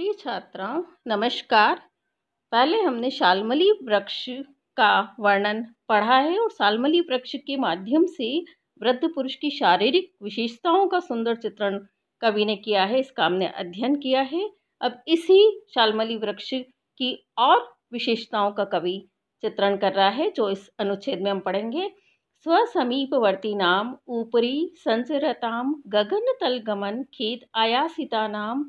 प्रिय छात्राओं नमस्कार पहले हमने शालमली वृक्ष का वर्णन पढ़ा है और शालमली वृक्ष के माध्यम से वृद्ध पुरुष की शारीरिक विशेषताओं का सुंदर चित्रण कवि ने किया है इसका हमने अध्ययन किया है अब इसी शालमली वृक्ष की और विशेषताओं का कवि चित्रण कर रहा है जो इस अनुच्छेद में हम पढ़ेंगे स्वसमीपवर्ती नाम ऊपरी संचरताम गगन तलगमन खेद आयासिता नाम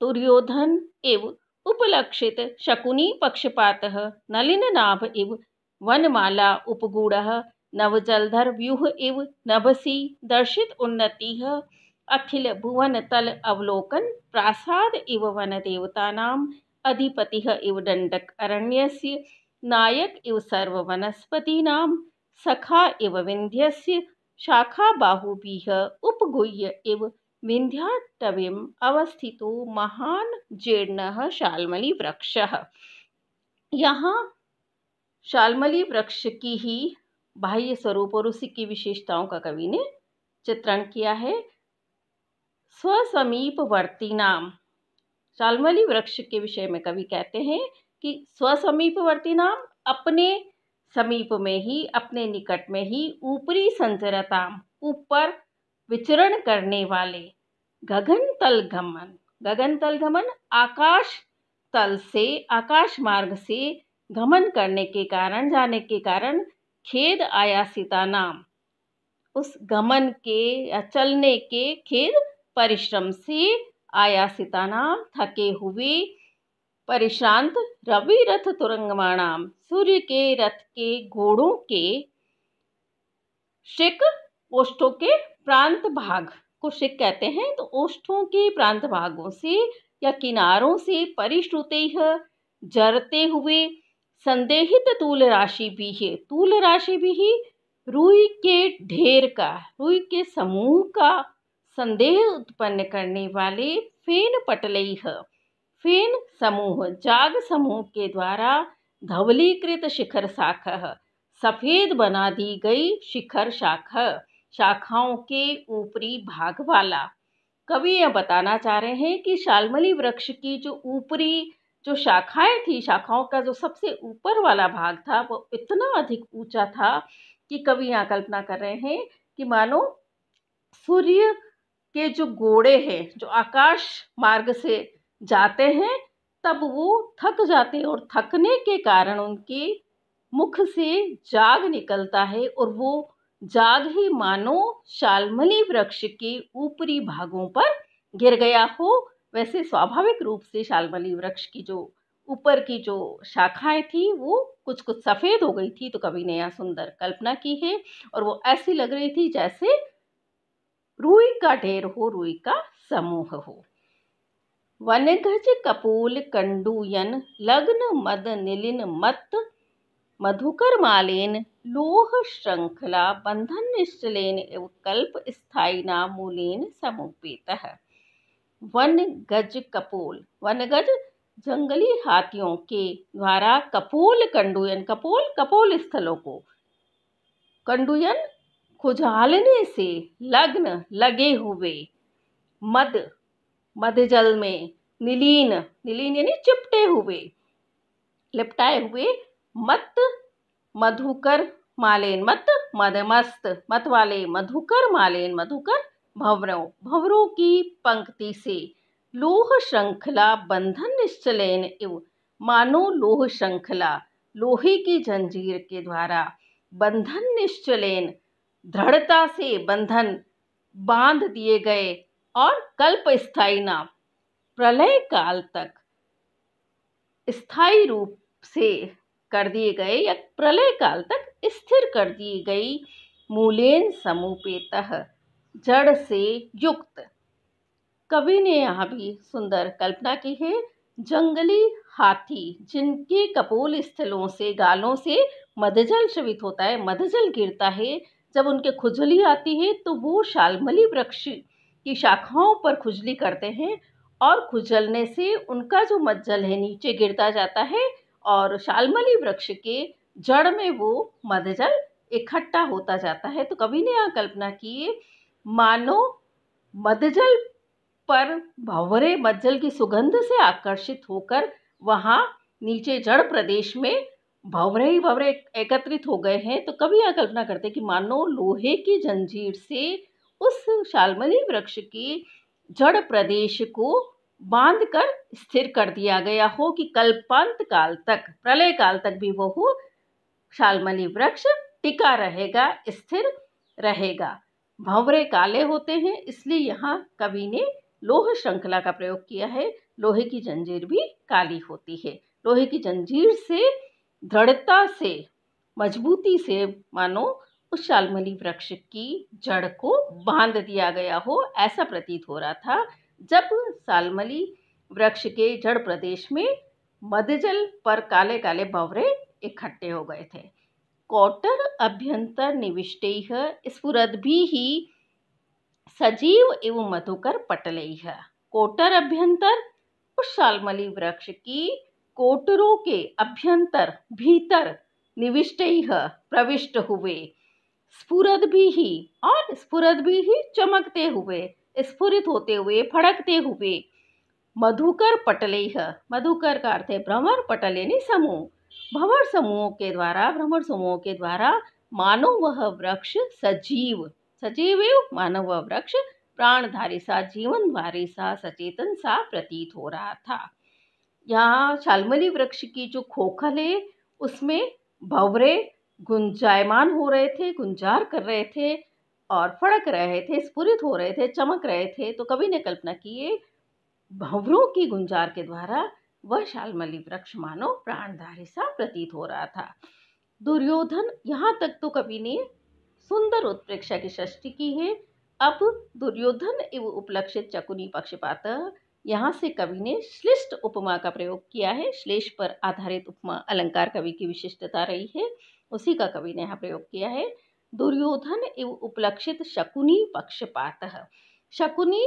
दुर्योधन इव उपलक्षित शकुनी नलिन नलिननाभ इव वनमाला उपगूढ़ नवजलधर व्यूह इव नभसी दर्शित उन्नति अखिल भुवन तल अवलोकन प्रासाद इव वन देवतानाम् अधिपति इव दंडक अरण्यस्य नायक इव सर्ववनस्पतीनां सखा इव शाखा बाहुभिः उपगुह्य इव विन्ध्याटव्यम् अवस्थितो जीर्ण शालमली वृक्ष यहाँ शाल्मली वृक्ष की ही बाह्य स्वरूप और उसी की विशेषताओं का कवि ने चित्रण किया है स्वसमीपवर्ती नाम शाल्मली वृक्ष के विषय में कवि कहते हैं कि स्वसमीपवर्ती नाम अपने समीप में ही अपने निकट में ही ऊपरी संचरताम ऊपर विचरण करने वाले गगन तल गमन गगन तल गमन आकाश तल से आकाश मार्ग से गमन करने के कारण जाने के कारण खेद आया सीता नाम उस गमन के या चलने के खेद परिश्रम से आया सीता नाम थके हुए परिश्रांत रवि रथ तुरंगमाणाम सूर्य के रथ के घोड़ों के शिक ओष्ठों के प्रांत भाग को शिक कहते हैं तो ओष्ठों के प्रांत भागों से या किनारों से परिश्रुते जरते हुए संदेहित तूल राशि भी है तूल राशि भी ही रुई के ढेर का रुई के समूह का संदेह उत्पन्न करने वाले फेन पटलई फेन समूह जाग समूह के द्वारा धवलीकृत शिखर शाखा सफ़ेद बना दी गई शिखर शाखा शाखाओं के ऊपरी भाग वाला कवि यह बताना चाह रहे हैं कि शालमली वृक्ष की जो ऊपरी जो शाखाएं थी शाखाओं का जो सबसे ऊपर वाला भाग था वो इतना अधिक ऊंचा था कि कवि यहाँ कल्पना कर रहे हैं कि मानो सूर्य के जो गोड़े हैं जो आकाश मार्ग से जाते हैं तब वो थक जाते हैं और थकने के कारण उनके मुख से जाग निकलता है और वो जाग ही मानो शालमली वृक्ष के ऊपरी भागों पर गिर गया हो वैसे स्वाभाविक रूप से शालमली वृक्ष की जो ऊपर की जो शाखाएं थी वो कुछ कुछ सफ़ेद हो गई थी तो कभी ने सुंदर कल्पना की है और वो ऐसी लग रही थी जैसे रुई का ढेर हो रुई का समूह हो वनगज कपूल कंडूयन लग्न मद निलिन मत मधुकर मालेन लोह श्रृंखला बंधन निश्चलेन एवं कल्प स्थायी मूलेन समुपेत वन गज कपोल वन गज जंगली हाथियों के द्वारा कपोल कंडुयन कपोल कपोल स्थलों को कंडुयन खुजालने से लग्न लगे हुए मद मद जल में निलीन निलीन यानी चिपटे हुए लिपटाए हुए मत मधुकर मालेन मत मदमस्त मत वाले मधुकर मालेन मधुकर भंवरों भंवरों की पंक्ति से लोह श्रृंखला बंधन निश्चलेन इव मानो लोह श्रृंखला लोहे की जंजीर के द्वारा बंधन निश्चलेन दृढ़ता से बंधन बांध दिए गए और कल्प स्थायी नाम प्रलय काल तक स्थायी रूप से कर दिए गए या प्रलय काल तक स्थिर कर दी गई मूलेन समूपेत जड़ से युक्त कवि ने यहाँ भी सुंदर कल्पना की है जंगली हाथी जिनके कपोल स्थलों से गालों से मधजल श्रवित होता है मधजल गिरता है जब उनके खुजली आती है तो वो शालमली वृक्ष की शाखाओं पर खुजली करते हैं और खुजलने से उनका जो मज्जल है नीचे गिरता जाता है और शालमली वृक्ष के जड़ में वो मध्य जल इकट्ठा होता जाता है तो कवि ने यहाँ कल्पना की मानो मध्यजल पर भंवरे मज्जल की सुगंध से आकर्षित होकर वहाँ नीचे जड़ प्रदेश में भंवरे ही भंवरे एकत्रित हो गए हैं तो कभी यह कल्पना करते कि मानो लोहे की जंजीर से उस शालमली वृक्ष के जड़ प्रदेश को बांध कर स्थिर कर दिया गया हो कि कल्पांत काल तक प्रलय काल तक भी वह शालमली वृक्ष टिका रहेगा स्थिर रहेगा भंवरे काले होते हैं इसलिए यहाँ कवि ने लोह श्रृंखला का प्रयोग किया है लोहे की जंजीर भी काली होती है लोहे की जंजीर से दृढ़ता से मजबूती से मानो उस शालमली वृक्ष की जड़ को बांध दिया गया हो ऐसा प्रतीत हो रहा था जब सालमली वृक्ष के जड़ प्रदेश में मध्यजल पर काले काले भंवरे इकट्ठे हो गए थे कौटर अभ्यंतर निविष्टे भी ही सजीव एवं मधुकर पटले कोटर अभ्यंतर उस सालमली वृक्ष की कोटरों के अभ्यंतर भीतर निविष्ट प्रविष्ट हुए स्फुरद भी ही और स्फुरद भी ही चमकते हुए स्फुरित होते हुए फड़कते हुए मधुकर पटले मधुकर का अर्थ है भ्रमर पटल समूह भ्रमर समूहों के द्वारा भ्रमर समूहों के द्वारा मानो वह वृक्ष सजीव सजीव मानव वह वृक्ष प्राणधारी सा जीवन धारी सा सचेतन सा प्रतीत हो रहा था यहाँ शालमली वृक्ष की जो खोखल है उसमें भवरे गुंजायमान हो रहे थे गुंजार कर रहे थे और फड़क रहे थे स्फुरित हो रहे थे चमक रहे थे तो कवि ने कल्पना की किए भंवरों की गुंजार के द्वारा वह शालमली वृक्ष मानो प्राणधारी सा प्रतीत हो रहा था दुर्योधन यहाँ तक तो कवि ने सुंदर उत्प्रेक्षा की सृष्टि की है अब दुर्योधन एवं उपलक्षित चकुनी पक्षपात यहाँ से कवि ने श्लिष्ट उपमा का प्रयोग किया है श्लेष पर आधारित उपमा अलंकार कवि की विशिष्टता रही है उसी का कवि ने यहाँ प्रयोग किया है दुर्योधन एवं उपलक्षित शकुनी पक्षपात शकुनी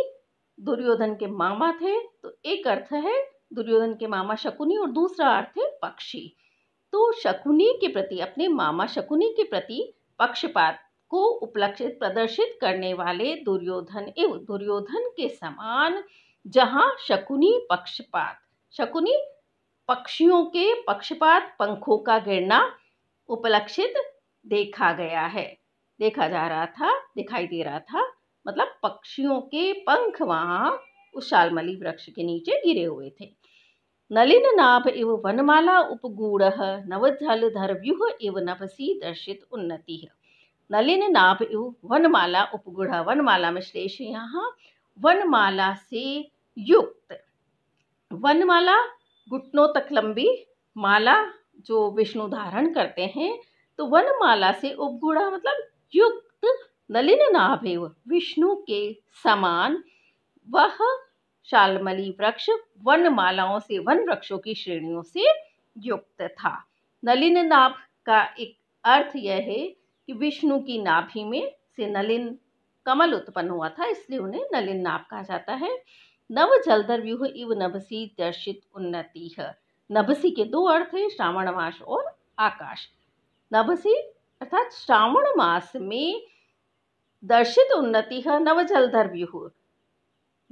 दुर्योधन के मामा थे तो एक अर्थ है दुर्योधन के मामा शकुनी और दूसरा अर्थ है पक्षी तो शकुनी के प्रति अपने मामा शकुनी के प्रति पक्षपात को उपलक्षित प्रदर्शित करने वाले दुर्योधन एवं दुर्योधन के समान जहाँ शकुनी पक्षपात शकुनी पक्षियों के पक्षपात पंखों का गिरना उपलक्षित देखा गया है देखा जा रहा था दिखाई दे रहा था मतलब पक्षियों के पंख वहाँ उस शालमली वृक्ष के नीचे गिरे हुए थे नलिन नाभ इव वनमाला उपगूढ़ जल धरव्यूह इव नभसी दर्शित उन्नति है नलिन नाभ इव वनमाला उपगूढ़ वनमाला में श्लेष यहाँ वनमाला से युक्त वनमाला घुटनों तक लंबी माला जो विष्णु धारण करते हैं तो वनमाला से उपगुणा मतलब युक्त नलिन नाभे विष्णु के समान वह शालमली वृक्ष वनमालाओं से वन वृक्षों की श्रेणियों से युक्त था नलिन नाभ का एक अर्थ यह है कि विष्णु की नाभि में से नलिन कमल उत्पन्न हुआ था इसलिए उन्हें नलिन नाभ कहा जाता है नव जलधर व्यूह इव नभसी दर्शित उन्नति है नभसी के दो अर्थ हैं श्रावण मास और आकाश नभसी अर्थात श्रावण मास में दर्शित उन्नति नवजलधर्व्यु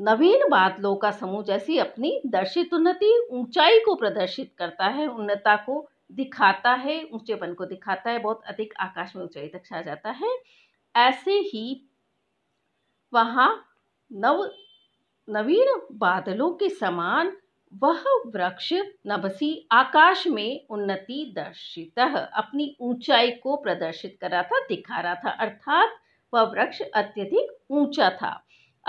नवीन बादलों का समूह जैसी अपनी दर्शित उन्नति ऊंचाई को प्रदर्शित करता है उन्नता को दिखाता है ऊंचेपन को दिखाता है बहुत अधिक आकाश में ऊंचाई तक छा जाता है ऐसे ही वहाँ नव नवीन बादलों के समान वह वृक्ष नभसी आकाश में उन्नति दर्शित अपनी ऊंचाई को प्रदर्शित कर रहा था दिखा रहा था अर्थात वह वृक्ष अत्यधिक ऊंचा था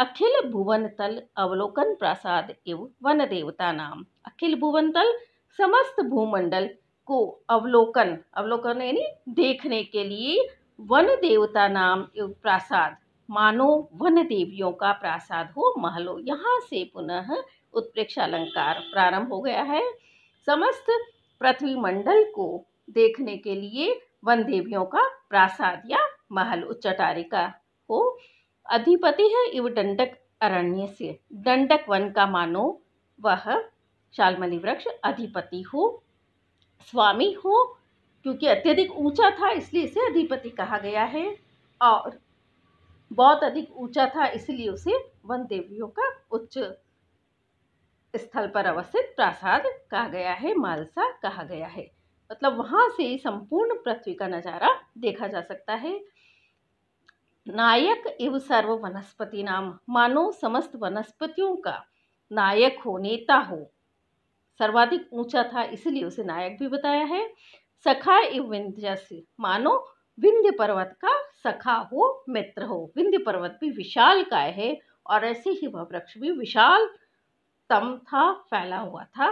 अखिल भुवन तल अवलोकन प्रसाद एवं वन देवता नाम अखिल भुवन तल समस्त भूमंडल को अवलोकन अवलोकन यानी देखने के लिए वन देवता नाम एवं प्रसाद मानो वन देवियों का प्रासाद हो महलो यहाँ से पुनः उत्प्रेक्ष अलंकार प्रारंभ हो गया है समस्त पृथ्वी मंडल को देखने के लिए वन देवियों का प्रासाद या महल उच्चटारिका को अधिपति है इव दंडक अरण्य से दंडक वन का मानो वह शालमली वृक्ष अधिपति हो स्वामी हो क्योंकि अत्यधिक ऊंचा था इसलिए इसे अधिपति कहा गया है और बहुत अधिक ऊंचा था इसलिए उसे वन देवियों का उच्च स्थल पर अवस्थित प्रासाद कहा गया है मालसा कहा गया है मतलब वहां से संपूर्ण पृथ्वी का नज़ारा देखा जा सकता है नायक इव सर्व वनस्पति नाम मानो समस्त वनस्पतियों का नायक हो नेता हो सर्वाधिक ऊंचा था इसलिए उसे नायक भी बताया है सखा इव से मानो विंध्य पर्वत का सखा हो मित्र हो विंध्य पर्वत भी विशाल काय है और ऐसे ही वह वृक्ष भी विशाल स्तंभ था फैला हुआ था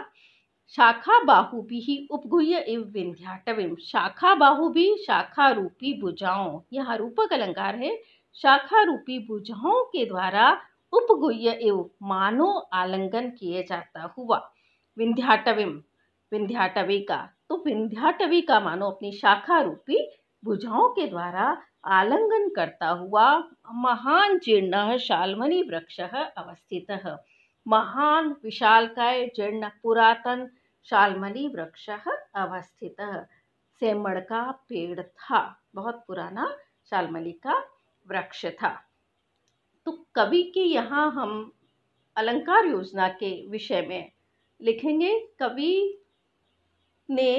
शाखा बाहु भी उपगुह्य एवं विंध्याटविम शाखा बाहु भी शाखा रूपी भुजाओं यह रूपक अलंकार है शाखा रूपी भुजाओं के द्वारा उपगुह्य एवं मानो आलंगन किए जाता हुआ विंध्याटविम विंध्याटवी का तो विंध्याटवी का मानो अपनी शाखा रूपी भुजाओं के द्वारा आलंगन करता हुआ महान जीर्ण शालमनी वृक्ष अवस्थित है महान विशालकाय जीर्ण पुरातन शालमली वृक्ष अवस्थित सेमड़ का पेड़ था बहुत पुराना शालमली का वृक्ष था तो कवि के यहाँ हम अलंकार योजना के विषय में लिखेंगे कवि ने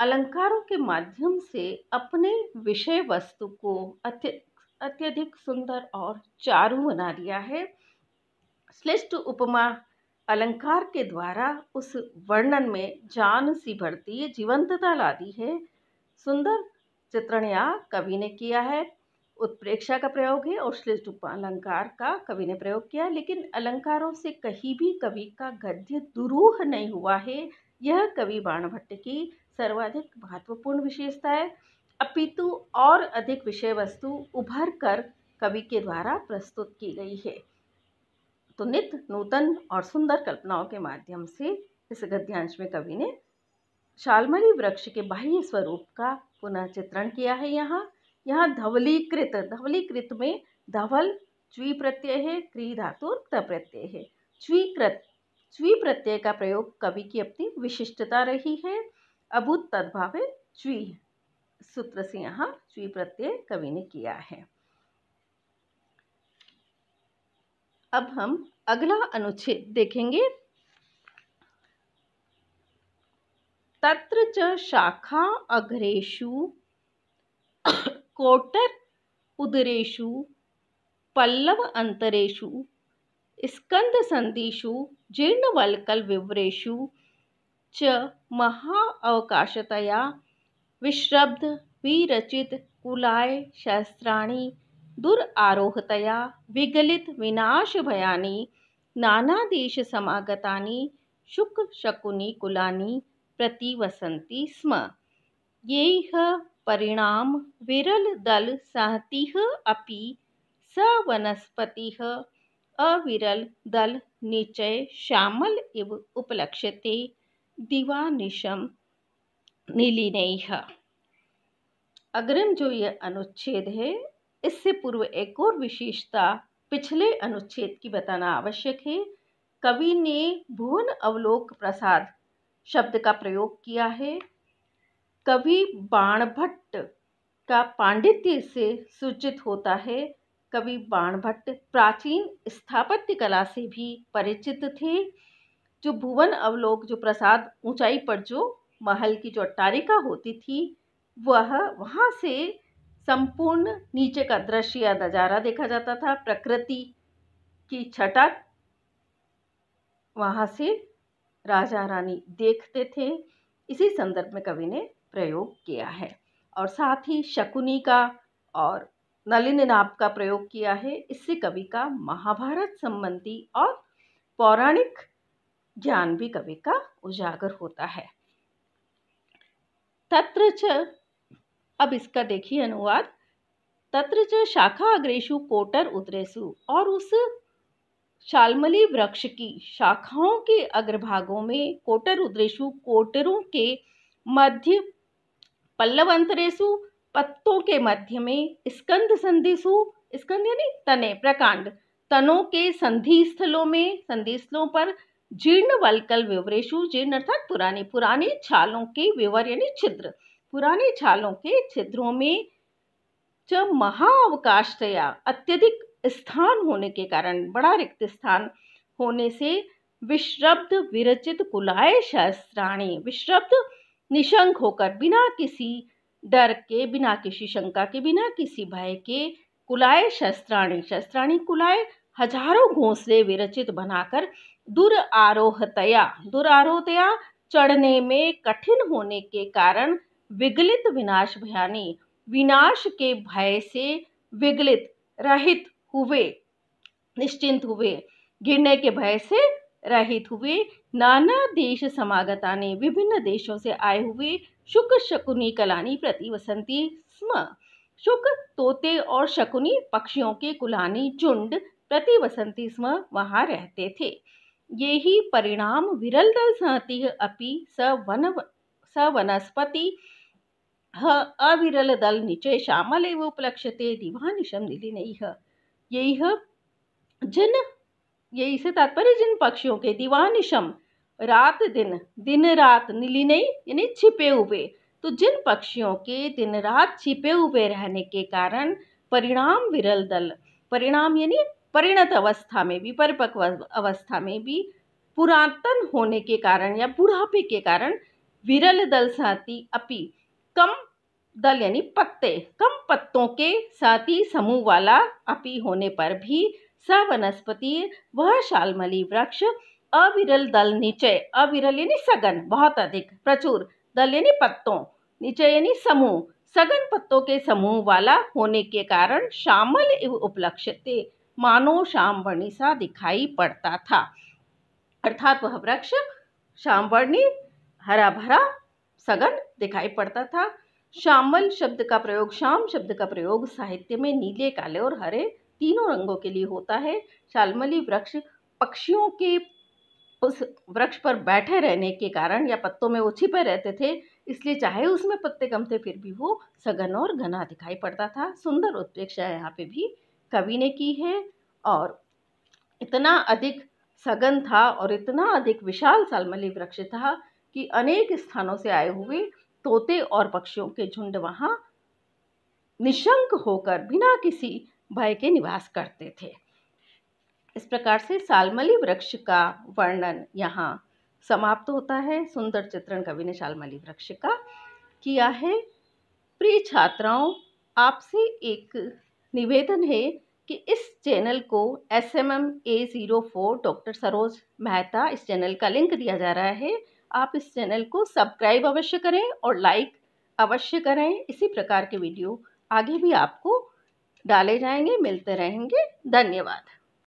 अलंकारों के माध्यम से अपने विषय वस्तु को अत्य अत्यधिक सुंदर और चारू बना दिया है श्लिष्ट उपमा अलंकार के द्वारा उस वर्णन में जान सी भरती है जीवंतता ला दी है सुंदर चित्रण या कवि ने किया है उत्प्रेक्षा का प्रयोग है और श्लिष्ट अलंकार का कवि ने प्रयोग किया लेकिन अलंकारों से कहीं भी कवि का गद्य दुरूह नहीं हुआ है यह कवि बाणभट्ट की सर्वाधिक महत्वपूर्ण विशेषता है अपितु और अधिक विषय वस्तु उभर कर कवि के द्वारा प्रस्तुत की गई है तो नित्य नूतन और सुंदर कल्पनाओं के माध्यम से इस गद्यांश में कवि ने शालमरी वृक्ष के बाह्य स्वरूप का पुनः चित्रण किया है यहाँ यहाँ धवलीकृत धवलीकृत में धवल च्वी प्रत्यय है क्री धातु त प्रत्यय है च्वीकृत च्वी प्रत्यय का प्रयोग कवि की अपनी विशिष्टता रही है अभूत तद्भाव च्वी सूत्र से यहाँ च्वी प्रत्यय कवि ने किया है अब हम अगला अनुच्छेद देखेंगे तत्र च शाखा अग्रेशु कोटर उदरेशु पल्लव अंतरेशु स्कंद संधिषु जीर्णवल्कल विवरेशु च महाअवकाशतया विश्रब्ध विरचित कुलाय शास्त्राणी दुरारोहतया विगलितविनाशभयानि नानादेशसमागतानि शुकशकुनिकुलानि प्रतिवसन्ति स्म ये परिणाम सहती अपि स दल निचय श्यामल इव उपलक्ष्यते निशम निलीनैः अग्रिम जो ये अनुच्छेद है इससे पूर्व एक और विशेषता पिछले अनुच्छेद की बताना आवश्यक है कवि ने भुवन अवलोक प्रसाद शब्द का प्रयोग किया है कवि बाणभट्ट का पांडित्य से सूचित होता है कवि बाणभट्ट प्राचीन स्थापत्य कला से भी परिचित थे जो भुवन अवलोक जो प्रसाद ऊंचाई पर जो महल की जो अट्टारिका होती थी वह वहाँ से संपूर्ण नीचे का दृश्य या नज़ारा देखा जाता था प्रकृति की छटक वहाँ से राजा रानी देखते थे इसी संदर्भ में कवि ने प्रयोग किया है और साथ ही शकुनी का और नलिन नाप का प्रयोग किया है इससे कवि का महाभारत संबंधी और पौराणिक ज्ञान भी कवि का उजागर होता है तत्र च अब इसका देखिए अनुवाद तत्र च शाखा अग्रेशु कोटर उतरेसु और उस शालमली वृक्ष की शाखाओं के अग्रभागों में कोटर उद्रेशु कोटरों के मध्य अंतरेशु पत्तों के मध्य में स्कंद संधिशु स्कंद यानी तने प्रकांड तनों के संधि स्थलों में संधि स्थलों पर जीर्ण वलकल विवरेशु जीर्ण अर्थात पुराने पुराने छालों के विवर यानी छिद्र पुरानी छालों के छिद्रों में च महाअवकाश तया अत्यधिक स्थान होने के कारण बड़ा रिक्त स्थान होने से विश्रब्द विरचित कुलाय शस्त्राणी विश्रब्द निशंक होकर बिना किसी डर के बिना किसी शंका के बिना किसी भय के कुलाय शस्त्राणी शस्त्राणी कुलाय हजारों घोंसले विरचित बनाकर दुर आरोहतया चढ़ने में कठिन होने के कारण विगलित विनाश भयानी विनाश के भय से विगलित रहित हुए निश्चिंत हुए गिरने के भय से रहित हुए नाना देश समागता ने विभिन्न देशों से आए हुए शुक शकुनी कलानी प्रति वसंती स्म शुक तोते और शकुनी पक्षियों के कुलानी चुंड प्रति वसंती स्म वहाँ रहते थे ये ही परिणाम विरल दल सहती अपि स वन स वनस्पति ह अविरलदलनिचयश्यामलेव उपलक्ष्यते दिवानिशम नई यही जिन यही से तात्पर्य जिन पक्षियों के दिवानिशम रात दिन दिन रात नई यानी छिपे हुए तो जिन पक्षियों के दिन रात छिपे हुए रहने के कारण परिणाम विरल दल परिणाम यानी परिणत अवस्था में भी परिपक्व अवस्था में भी पुरातन होने के कारण या बुढ़ापे के कारण विरल दल साथी अपी कम दल यानी पत्ते कम पत्तों के साथी समूह वाला अपी होने पर भी सवनस्पति वह शालमली वृक्ष अविरल दल नीचे अविरल यानी सघन बहुत अधिक प्रचुर दल यानी पत्तों नीचे यानी समूह सघन पत्तों के समूह वाला होने के कारण शामल एवं उपलक्षित मानो वर्णी सा दिखाई पड़ता था अर्थात वह वृक्ष श्याम वर्णी हरा भरा सघन दिखाई पड़ता था श्यामल शब्द का प्रयोग श्याम शब्द का प्रयोग साहित्य में नीले काले और हरे तीनों रंगों के लिए होता है शालमली वृक्ष पक्षियों के उस वृक्ष पर बैठे रहने के कारण या पत्तों में वो छिपे रहते थे इसलिए चाहे उसमें पत्ते कम थे फिर भी वो सघन और घना दिखाई पड़ता था सुंदर उत्प्रेक्षा यहाँ पे भी कवि ने की है और इतना अधिक सघन था और इतना अधिक विशाल सालमली वृक्ष था कि अनेक स्थानों से आए हुए तोते और पक्षियों के झुंड वहाँ निशंक होकर बिना किसी भय के निवास करते थे इस प्रकार से सालमली वृक्ष का वर्णन यहाँ समाप्त होता है सुंदर चित्रण कवि ने सालमली वृक्ष का किया है प्रिय छात्राओं आपसे एक निवेदन है कि इस चैनल को S M M A zero four doctor Saroj Mehta इस चैनल का लिंक दिया जा रहा है आप इस चैनल को सब्सक्राइब अवश्य करें और लाइक अवश्य करें इसी प्रकार के वीडियो आगे भी आपको डाले जाएंगे मिलते रहेंगे धन्यवाद